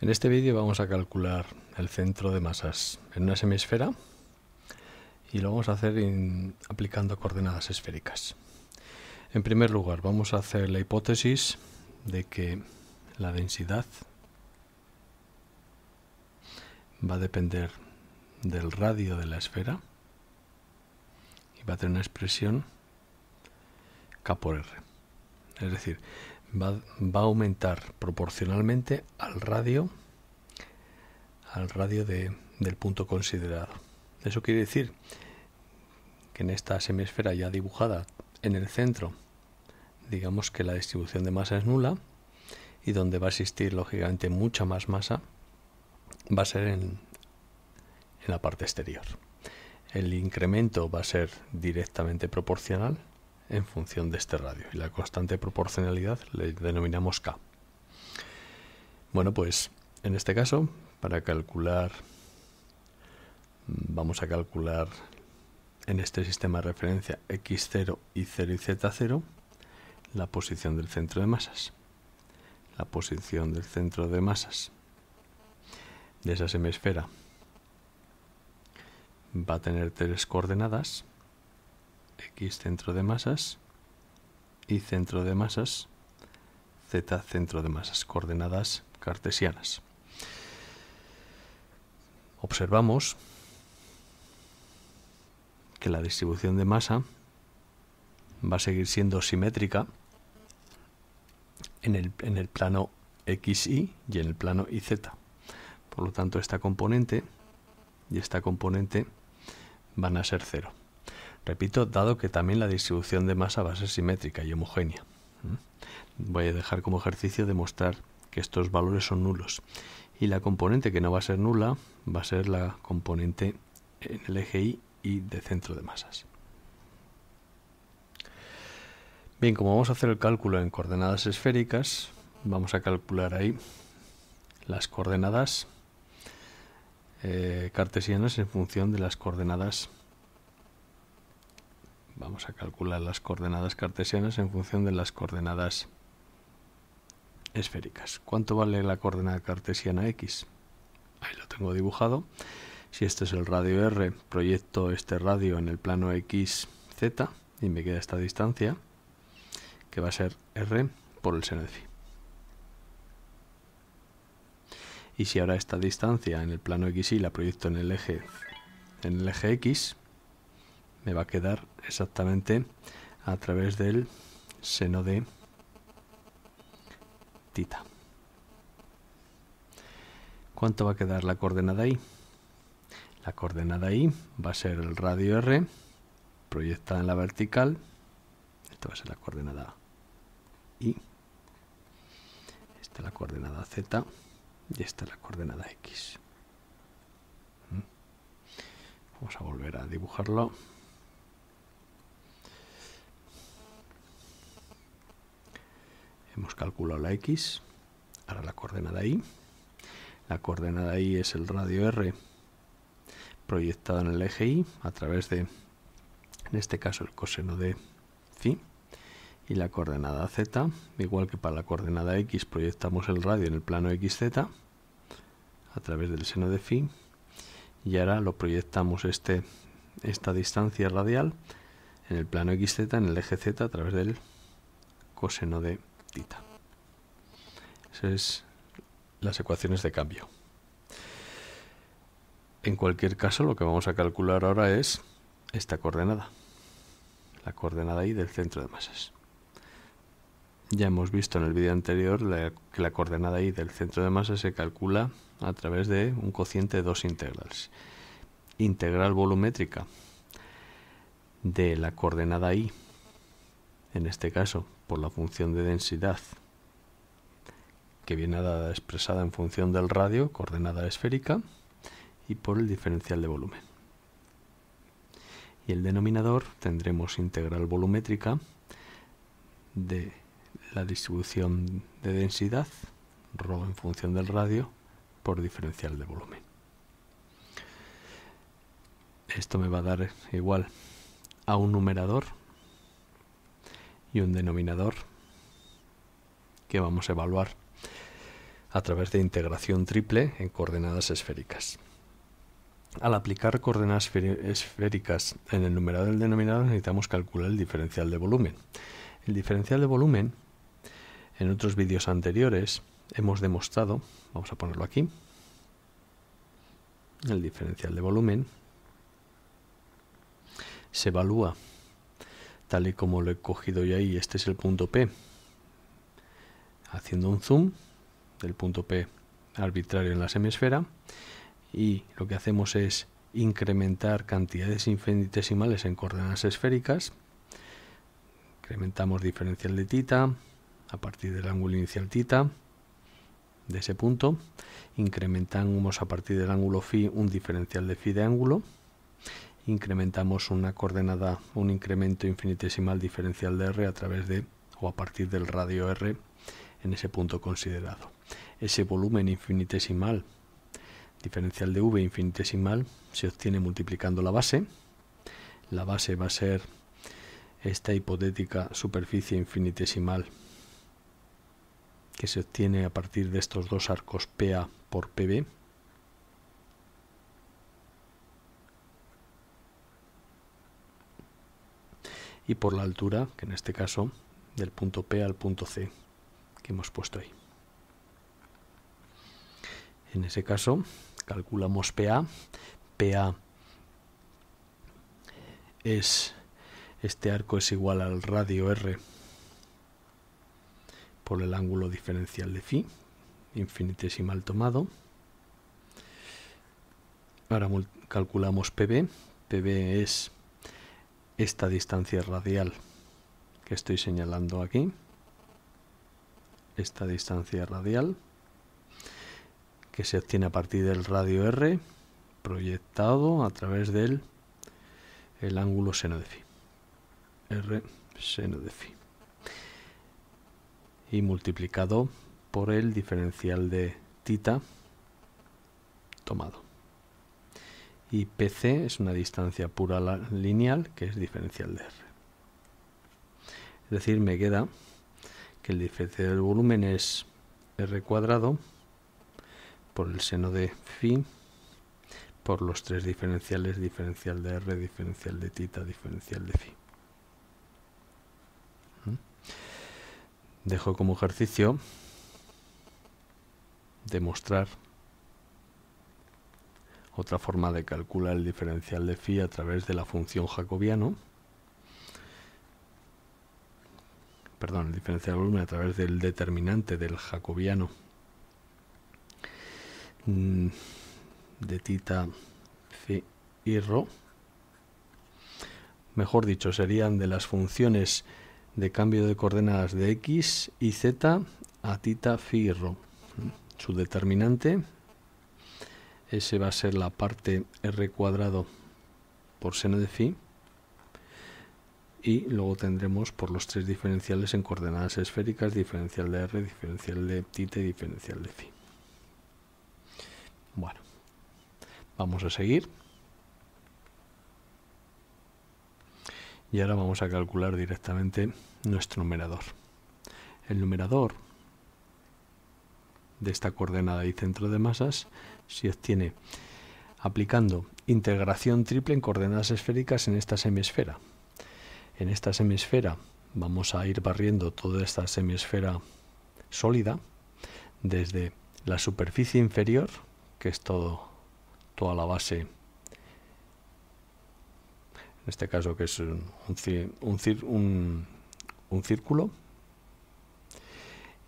En este vídeo vamos a calcular el centro de masas en una semisfera y lo vamos a hacer aplicando coordenadas esféricas. En primer lugar vamos a hacer la hipótesis de que la densidad va a depender del radio de la esfera y va a tener una expresión K por R. Es decir, va, a aumentar proporcionalmente al radio al radio de, del punto considerado. Eso quiere decir que en esta semisfera ya dibujada en el centro, digamos que la distribución de masa es nula y donde va a existir lógicamente mucha más masa va a ser en, en la parte exterior. El incremento va a ser directamente proporcional en función de este radio y la constante proporcionalidad le denominamos K. Bueno, pues en este caso, para calcular, vamos a calcular en este sistema de referencia X0, Y0 y Z0 la posición del centro de masas. La posición del centro de masas de esa semiesfera va a tener tres coordenadas X centro de masas, Y centro de masas, Z centro de masas, coordenadas cartesianas. Observamos que la distribución de masa va a seguir siendo simétrica en el, plano XY y en el plano YZ. Por lo tanto, esta componente y esta componente van a ser cero. Repito, dado que también la distribución de masa va a ser simétrica y homogénea. Voy a dejar como ejercicio demostrar que estos valores son nulos. Y la componente que no va a ser nula va a ser la componente en el eje Y y de centro de masas. Bien, como vamos a hacer el cálculo en coordenadas esféricas, vamos a calcular ahí las coordenadas eh, cartesianas en función de las coordenadas Vamos a calcular las coordenadas cartesianas en función de las coordenadas esféricas. ¿Cuánto vale la coordenada cartesiana X? Ahí lo tengo dibujado. Si este es el radio R, proyecto este radio en el plano XZ y me queda esta distancia, que va a ser R por el seno de phi. Y si ahora esta distancia en el plano XY la proyecto en el eje, en el eje X, me va a quedar exactamente a través del seno de tita. ¿Cuánto va a quedar la coordenada Y? La coordenada Y va a ser el radio r proyectada en la vertical. Esta va a ser la coordenada Y. Esta es la coordenada z y esta es la coordenada x. ¿Mm? Vamos a volver a dibujarlo. Hemos calculado la X, ahora la coordenada Y. La coordenada Y es el radio R proyectado en el eje Y a través de, en este caso, el coseno de phi. Y la coordenada Z, igual que para la coordenada X, proyectamos el radio en el plano XZ a través del seno de phi. Y ahora lo proyectamos este, esta distancia radial en el plano XZ, en el eje Z, a través del coseno de esas es las ecuaciones de cambio. En cualquier caso, lo que vamos a calcular ahora es esta coordenada. La coordenada y del centro de masas. Ya hemos visto en el vídeo anterior que la coordenada y del centro de masas se calcula a través de un cociente de dos integrales. Integral volumétrica de la coordenada y en este caso por la función de densidad que viene dada expresada en función del radio, coordenada esférica, y por el diferencial de volumen. Y el denominador tendremos integral volumétrica de la distribución de densidad, rho en función del radio, por diferencial de volumen. Esto me va a dar igual a un numerador y un denominador que vamos a evaluar a través de integración triple en coordenadas esféricas. Al aplicar coordenadas esféricas en el numerador del denominador necesitamos calcular el diferencial de volumen. El diferencial de volumen, en otros vídeos anteriores, hemos demostrado, vamos a ponerlo aquí, el diferencial de volumen se evalúa tal y como lo he cogido yo ahí. Este es el punto P. Haciendo un zoom del punto P arbitrario en la semisfera y lo que hacemos es incrementar cantidades infinitesimales en coordenadas esféricas. Incrementamos diferencial de tita a partir del ángulo inicial tita de ese punto. Incrementamos a partir del ángulo phi un diferencial de phi de ángulo incrementamos una coordenada, un incremento infinitesimal diferencial de R a través de o a partir del radio R en ese punto considerado. Ese volumen infinitesimal, diferencial de V infinitesimal, se obtiene multiplicando la base. La base va a ser esta hipotética superficie infinitesimal que se obtiene a partir de estos dos arcos PA por PB, y por la altura, que en este caso del punto P al punto C que hemos puesto ahí. En ese caso, calculamos PA. PA es este arco es igual al radio R por el ángulo diferencial de phi, infinitesimal tomado. Ahora calculamos PB. PB es esta distancia radial que estoy señalando aquí, esta distancia radial que se obtiene a partir del radio R proyectado a través del el ángulo seno de phi. R seno de phi. Y multiplicado por el diferencial de tita tomado y PC es una distancia pura lineal que es diferencial de R. Es decir, me queda que el diferencial del volumen es R cuadrado por el seno de phi por los tres diferenciales, diferencial de R, diferencial de tita, diferencial de phi. ¿Mm? Dejo como ejercicio demostrar otra forma de calcular el diferencial de phi a través de la función jacobiano. Perdón, el diferencial de volumen a través del determinante del jacobiano mm, de tita phi y rho. Mejor dicho, serían de las funciones de cambio de coordenadas de x y z a tita phi y rho. Su determinante S va a ser la parte R cuadrado por seno de phi y luego tendremos por los tres diferenciales en coordenadas esféricas, diferencial de r, diferencial de t y diferencial de phi. Bueno, vamos a seguir. Y ahora vamos a calcular directamente nuestro numerador. El numerador de esta coordenada y centro de masas se obtiene aplicando integración triple en coordenadas esféricas en esta semisfera. En esta semisfera vamos a ir barriendo toda esta semisfera sólida desde la superficie inferior, que es todo, toda la base, en este caso que es un, un, un círculo,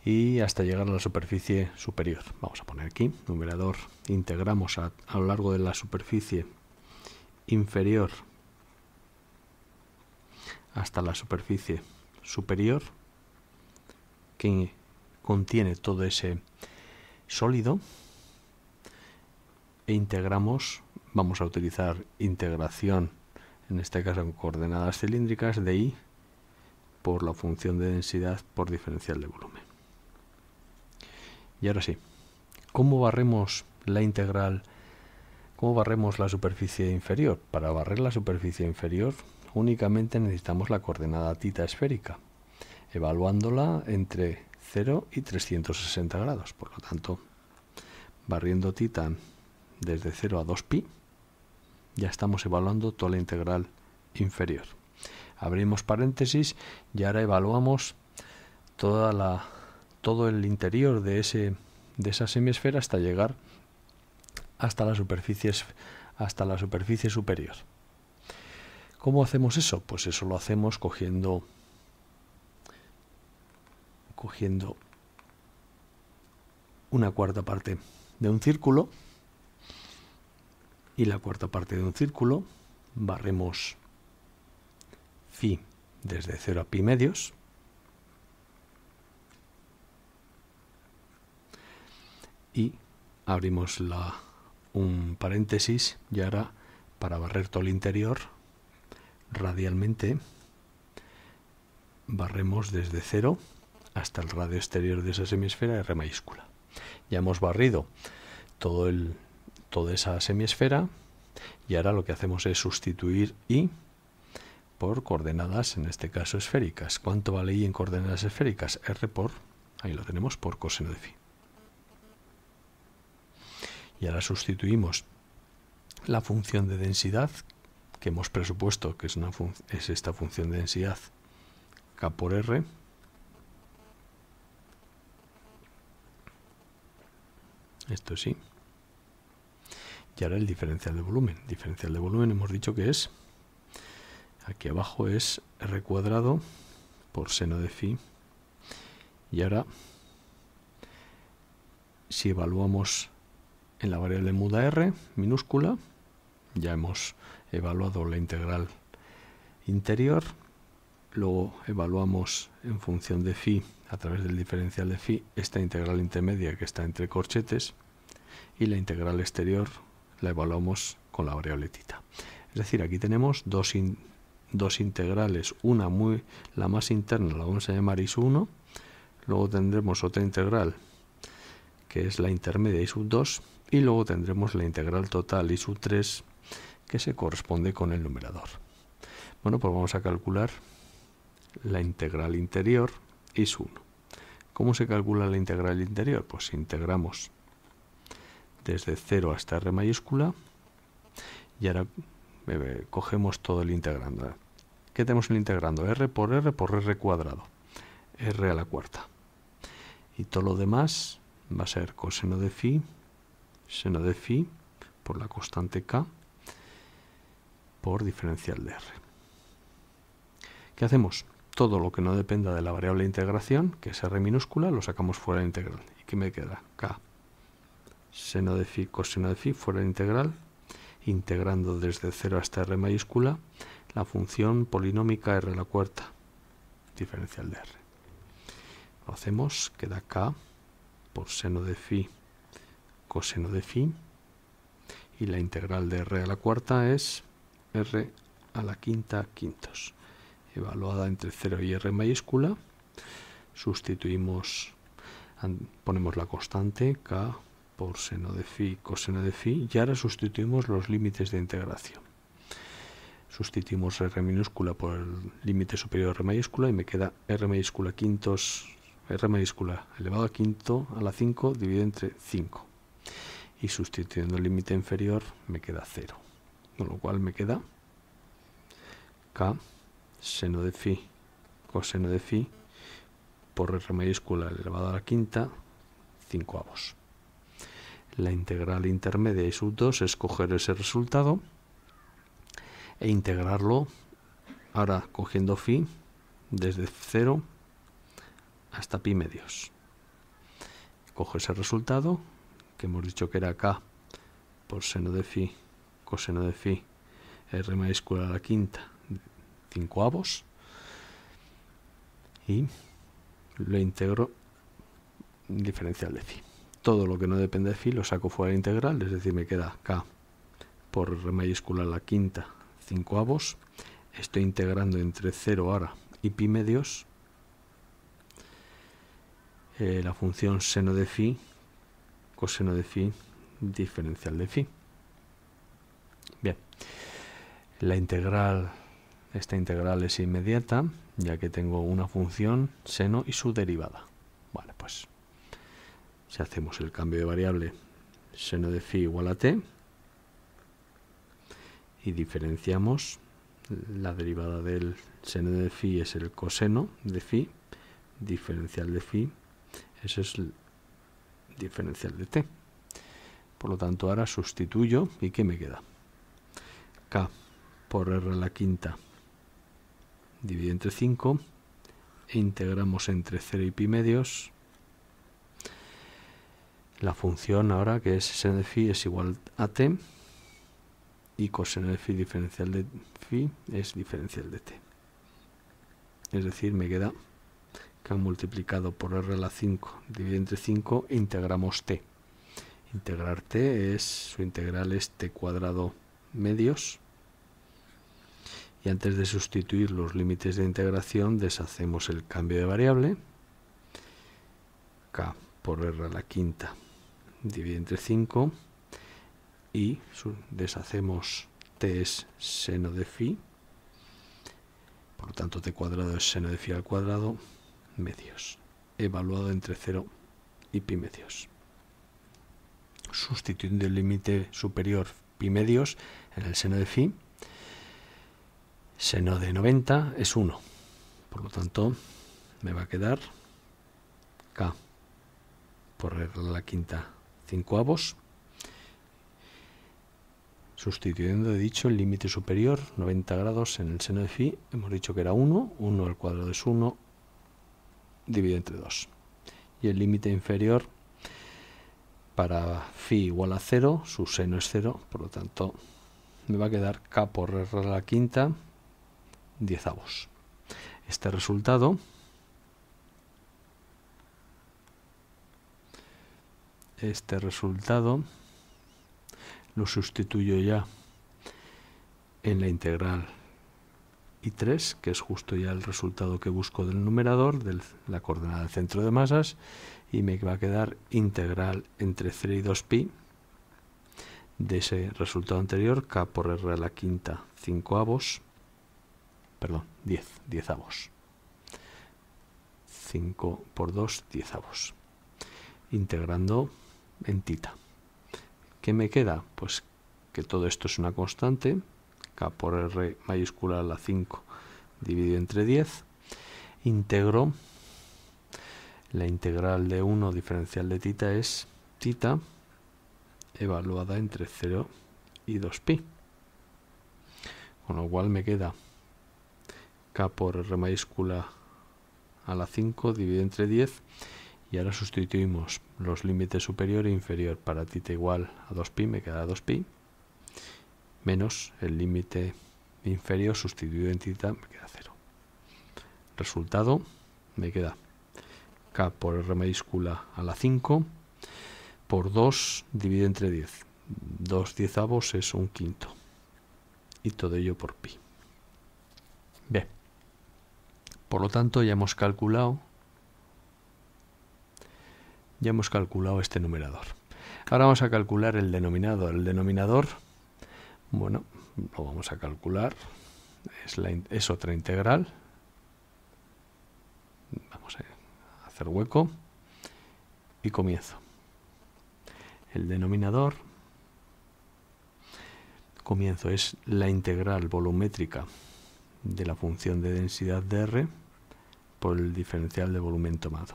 y hasta llegar a la superficie superior. Vamos a poner aquí, numerador, integramos a, lo largo de la superficie inferior hasta la superficie superior que contiene todo ese sólido e integramos, vamos a utilizar integración, en este caso en coordenadas cilíndricas, de i por la función de densidad por diferencial de volumen. Y ahora sí, ¿cómo barremos la integral? ¿Cómo barremos la superficie inferior? Para barrer la superficie inferior únicamente necesitamos la coordenada tita esférica, evaluándola entre 0 y 360 grados. Por lo tanto, barriendo tita desde 0 a 2pi, ya estamos evaluando toda la integral inferior. Abrimos paréntesis y ahora evaluamos toda la todo el interior de, ese, de esa semiesfera hasta llegar hasta la superficie, hasta la superficie superior. ¿Cómo hacemos eso? Pues eso lo hacemos cogiendo cogiendo una cuarta parte de un círculo y la cuarta parte de un círculo barremos phi desde 0 a pi medios y abrimos la, un paréntesis y ahora para barrer todo el interior radialmente barremos desde 0 hasta el radio exterior de esa semisfera R mayúscula. Ya hemos barrido todo el, toda esa semiesfera y ahora lo que hacemos es sustituir I por coordenadas, en este caso esféricas. ¿Cuánto vale I en coordenadas esféricas? R por, ahí lo tenemos, por coseno de phi y ahora sustituimos la función de densidad que hemos presupuesto que es, esta función de densidad k por r esto sí y ahora el diferencial de volumen diferencial de volumen hemos dicho que es aquí abajo es r cuadrado por seno de phi y ahora si evaluamos en la variable muda r minúscula, ya hemos evaluado la integral interior, luego evaluamos en función de phi, a través del diferencial de phi, esta integral intermedia que está entre corchetes y la integral exterior la evaluamos con la variable tita. Es decir, aquí tenemos dos, dos integrales, una muy la más interna la vamos a llamar is1, luego tendremos otra integral que es la intermedia i sub 2 y luego tendremos la integral total y su 3 que se corresponde con el numerador. Bueno, pues vamos a calcular la integral interior y sub 1. ¿Cómo se calcula la integral interior? Pues integramos desde 0 hasta r mayúscula y ahora eh, cogemos todo el integrando. ¿Qué tenemos el integrando? r por r por r cuadrado, r a la cuarta. Y todo lo demás va a ser coseno de phi seno de phi por la constante k por diferencial de r. ¿Qué hacemos? Todo lo que no dependa de la variable de integración, que es r minúscula, lo sacamos fuera la integral. ¿Y qué me queda? k seno de phi coseno de phi fuera la integral, integrando desde 0 hasta r mayúscula la función polinómica r a la cuarta, diferencial de r. Lo hacemos, queda k por seno de phi coseno de phi y la integral de r a la cuarta es r a la quinta quintos evaluada entre 0 y r mayúscula sustituimos ponemos la constante k por seno de phi coseno de phi y ahora sustituimos los límites de integración sustituimos r minúscula por el límite superior r mayúscula y me queda r mayúscula quintos r mayúscula elevado a quinto a la 5 dividido entre 5 y sustituyendo el límite inferior me queda 0, con lo cual me queda k seno de phi coseno de phi por r mayúscula elevado a la quinta 5 La integral intermedia y sub 2 es coger ese resultado e integrarlo ahora cogiendo phi desde 0 hasta pi medios. Cojo ese resultado que hemos dicho que era k por seno de phi, coseno de phi, r mayúscula a la quinta, 5 avos, y lo integro diferencial de phi. Todo lo que no depende de phi lo saco fuera de integral, es decir, me queda k por r mayúscula a la quinta, 5 avos, estoy integrando entre 0 ahora y pi medios, eh, la función seno de phi coseno de phi diferencial de phi. Bien, la integral, esta integral es inmediata, ya que tengo una función seno y su derivada. Bueno, pues si hacemos el cambio de variable seno de phi igual a t y diferenciamos, la derivada del seno de phi es el coseno de phi, diferencial de phi, eso es diferencial de t. Por lo tanto, ahora sustituyo y ¿qué me queda? k por r a la quinta dividido entre 5 e integramos entre 0 y pi medios. La función ahora que es seno de phi es igual a t y coseno de phi diferencial de phi es diferencial de t. Es decir, me queda multiplicado por r a la 5 dividido entre 5 integramos t. Integrar t es, su integral es t cuadrado medios. Y antes de sustituir los límites de integración deshacemos el cambio de variable. k por r a la quinta dividido entre 5 y deshacemos t es seno de phi. Por lo tanto, t cuadrado es seno de phi al cuadrado medios, evaluado entre 0 y pi medios. Sustituyendo el límite superior pi medios en el seno de phi, seno de 90 es 1. Por lo tanto, me va a quedar k por la quinta 5 avos, sustituyendo he dicho el límite superior 90 grados en el seno de phi, hemos dicho que era 1, 1 al cuadrado es 1, dividido entre 2. Y el límite inferior para phi igual a 0, su seno es 0, por lo tanto me va a quedar k por r a la quinta diezavos. Este resultado este resultado lo sustituyo ya en la integral 3, que es justo ya el resultado que busco del numerador, de la coordenada del centro de masas, y me va a quedar integral entre 3 y 2pi de ese resultado anterior, k por r a la quinta 5 avos, perdón, 10, 10 avos. 5 por 2, 10 avos. Integrando en tita. ¿Qué me queda? Pues que todo esto es una constante, K por R mayúscula a la 5 dividido entre 10. Integro la integral de 1 diferencial de tita es tita evaluada entre 0 y 2pi. Con lo cual me queda k por r mayúscula a la 5 dividido entre 10 y ahora sustituimos los límites superior e inferior para tita igual a 2pi, me queda 2pi menos el límite inferior sustituido en entidad me queda 0. Resultado me queda k por r mayúscula a la 5 por 2 dividido entre 10. 2 diezavos es un quinto. Y todo ello por pi. b Por lo tanto, ya hemos calculado ya hemos calculado este numerador. Ahora vamos a calcular el denominador. El denominador bueno, lo vamos a calcular. Es, otra integral. Vamos a hacer hueco. Y comienzo. El denominador. Comienzo es la integral volumétrica de la función de densidad de R por el diferencial de volumen tomado.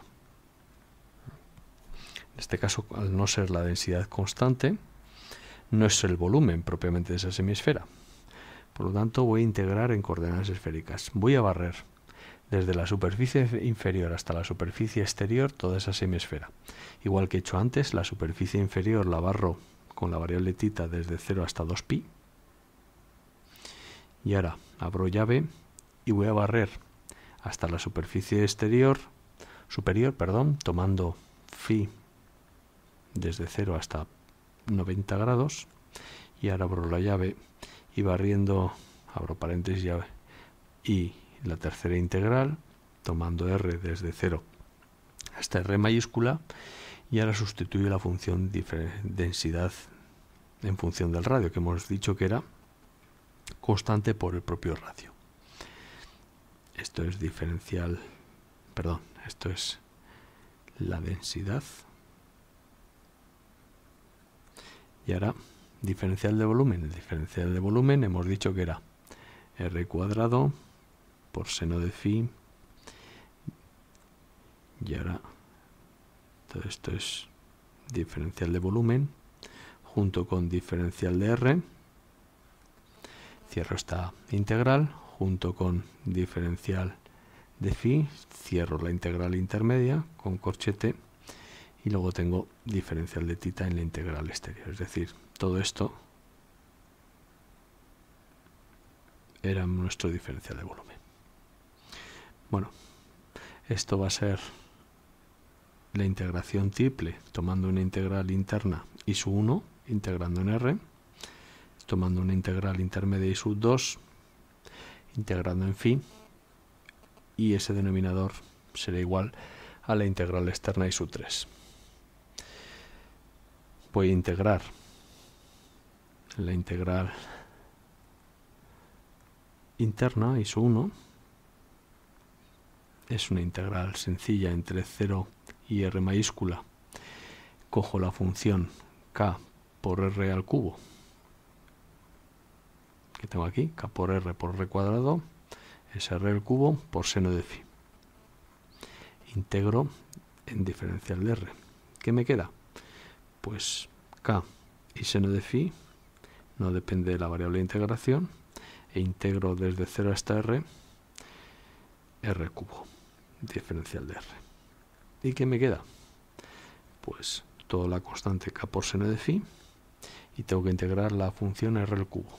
En este caso, al no ser la densidad constante, no es el volumen propiamente de esa semisfera. Por lo tanto, voy a integrar en coordenadas esféricas. Voy a barrer desde la superficie inferior hasta la superficie exterior toda esa semisfera. Igual que he hecho antes, la superficie inferior la barro con la variable tita desde 0 hasta 2pi. Y ahora abro llave y voy a barrer hasta la superficie exterior, superior, perdón, tomando phi desde 0 hasta 90 grados y ahora abro la llave y barriendo, abro paréntesis llave, y la tercera integral, tomando r desde 0 hasta r mayúscula, y ahora sustituyo la función densidad en función del radio, que hemos dicho que era constante por el propio radio. Esto es diferencial, perdón, esto es la densidad Y ahora, diferencial de volumen. El diferencial de volumen hemos dicho que era r cuadrado por seno de phi. Y ahora, todo esto es diferencial de volumen junto con diferencial de r. Cierro esta integral junto con diferencial de phi. Cierro la integral intermedia con corchete y luego tengo diferencial de tita en la integral exterior. Es decir, todo esto era nuestro diferencial de volumen. Bueno, esto va a ser la integración triple, tomando una integral interna y su 1, integrando en R, tomando una integral intermedia y su 2, integrando en phi, y ese denominador será igual a la integral externa y su 3 a integrar. La integral interna, su 1, es una integral sencilla entre 0 y r mayúscula. Cojo la función k por r al cubo, que tengo aquí, k por r por r cuadrado, es r al cubo por seno de phi. Integro en diferencial de r. ¿Qué me queda? pues k y seno de phi no depende de la variable de integración e integro desde 0 hasta r r cubo diferencial de r ¿y qué me queda? pues toda la constante k por seno de phi y tengo que integrar la función r al cubo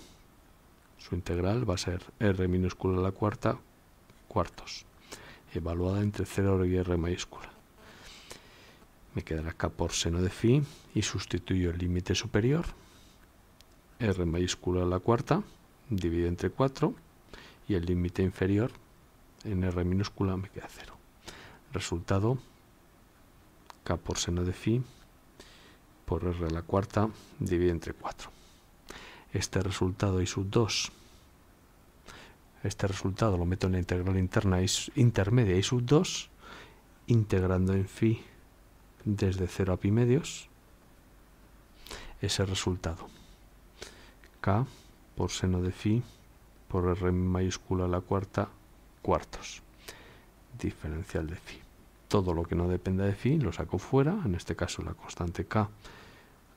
su integral va a ser r minúscula a la cuarta cuartos evaluada entre 0 y r mayúscula me quedará k por seno de phi y sustituyo el límite superior, r mayúscula a la cuarta, divido entre 4, y el límite inferior en r minúscula me queda 0. Resultado, k por seno de phi por r a la cuarta, divido entre 4. Este resultado y sub 2, este resultado lo meto en la integral interna intermedia y sub 2, integrando en phi desde 0 a pi medios ese resultado. K por seno de phi por R mayúscula a la cuarta cuartos. Diferencial de phi. Todo lo que no dependa de phi lo saco fuera, en este caso la constante K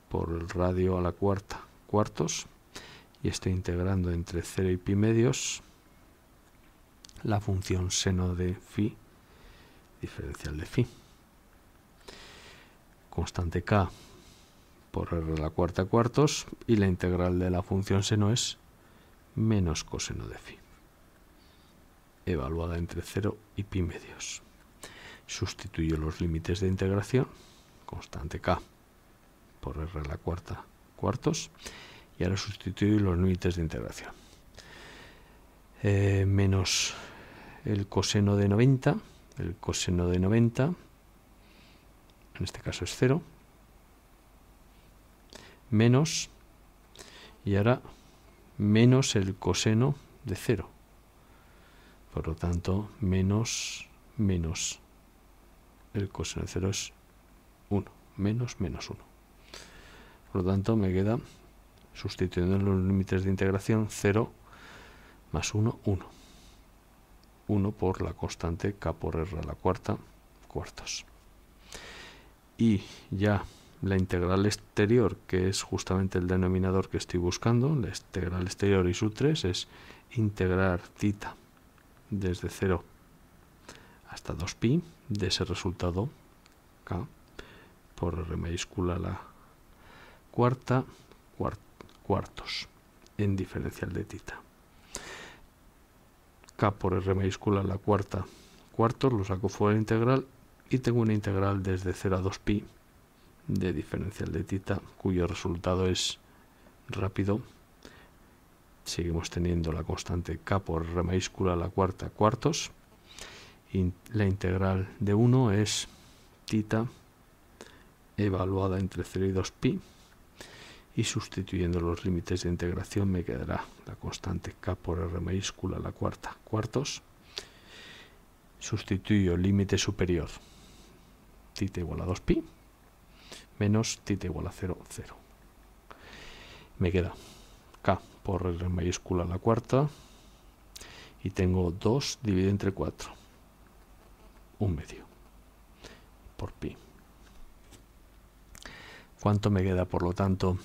por el radio a la cuarta cuartos y estoy integrando entre 0 y pi medios la función seno de phi diferencial de phi constante k por r a la cuarta cuartos y la integral de la función seno es menos coseno de phi, evaluada entre 0 y pi medios. Sustituyo los límites de integración, constante k por r a la cuarta cuartos, y ahora sustituyo los límites de integración. Eh, menos el coseno de 90, el coseno de 90 en este caso es 0, menos, y ahora menos el coseno de 0. Por lo tanto, menos, menos, el coseno de 0 es 1, menos, menos 1. Por lo tanto, me queda, sustituyendo los límites de integración, 0 más 1, 1. 1 por la constante k por r a la cuarta, cuartos y ya la integral exterior, que es justamente el denominador que estoy buscando, la integral exterior y su 3 es integrar tita desde 0 hasta 2pi de ese resultado k por r mayúscula la cuarta cuartos en diferencial de tita. k por r mayúscula la cuarta cuartos lo saco fuera de la integral y tengo una integral desde 0 a 2pi de diferencial de tita cuyo resultado es rápido seguimos teniendo la constante k por r mayúscula la cuarta cuartos y la integral de 1 es tita evaluada entre 0 y 2pi y sustituyendo los límites de integración me quedará la constante k por r mayúscula la cuarta cuartos sustituyo límite superior tita igual a 2pi menos tita igual a 0, 0. Me queda k por la mayúscula la cuarta y tengo 2 dividido entre 4, un medio por pi. ¿Cuánto me queda, por lo tanto,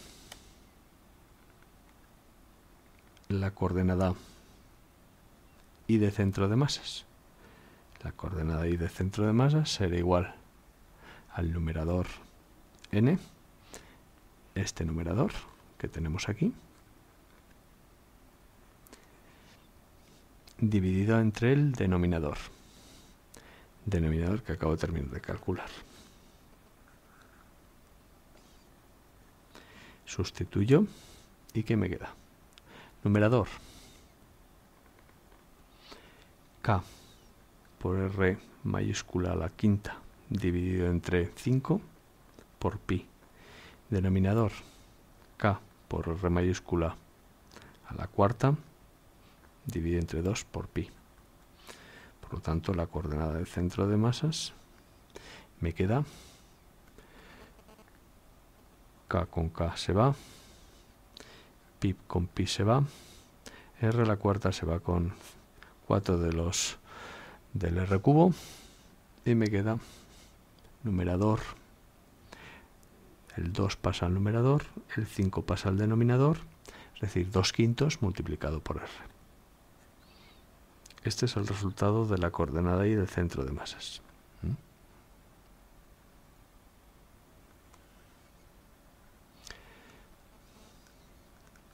la coordenada y de centro de masas? La coordenada y de centro de masas será igual al numerador n, este numerador que tenemos aquí, dividido entre el denominador, denominador que acabo de terminar de calcular. Sustituyo y ¿qué me queda? Numerador K por R mayúscula a la quinta dividido entre 5 por pi. Denominador k por r mayúscula a la cuarta dividido entre 2 por pi. Por lo tanto, la coordenada del centro de masas me queda k con k se va, pi con pi se va, r a la cuarta se va con 4 de los del r cubo y me queda numerador, el 2 pasa al numerador, el 5 pasa al denominador, es decir, 2 quintos multiplicado por r. Este es el resultado de la coordenada y del centro de masas. ¿Mm?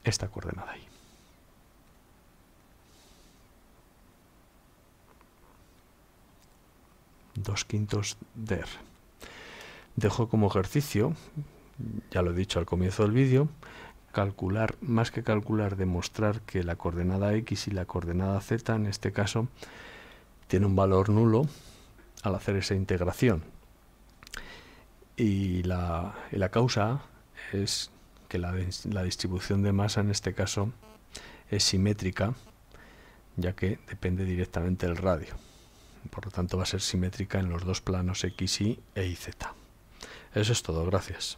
Esta coordenada ahí. Dos quintos de R dejo como ejercicio, ya lo he dicho al comienzo del vídeo, calcular, más que calcular, demostrar que la coordenada x y la coordenada z, en este caso, tiene un valor nulo al hacer esa integración. Y la, causa es que la, la distribución de masa, en este caso, es simétrica, ya que depende directamente del radio. Por lo tanto, va a ser simétrica en los dos planos x, y e y z. Eso es todo, gracias.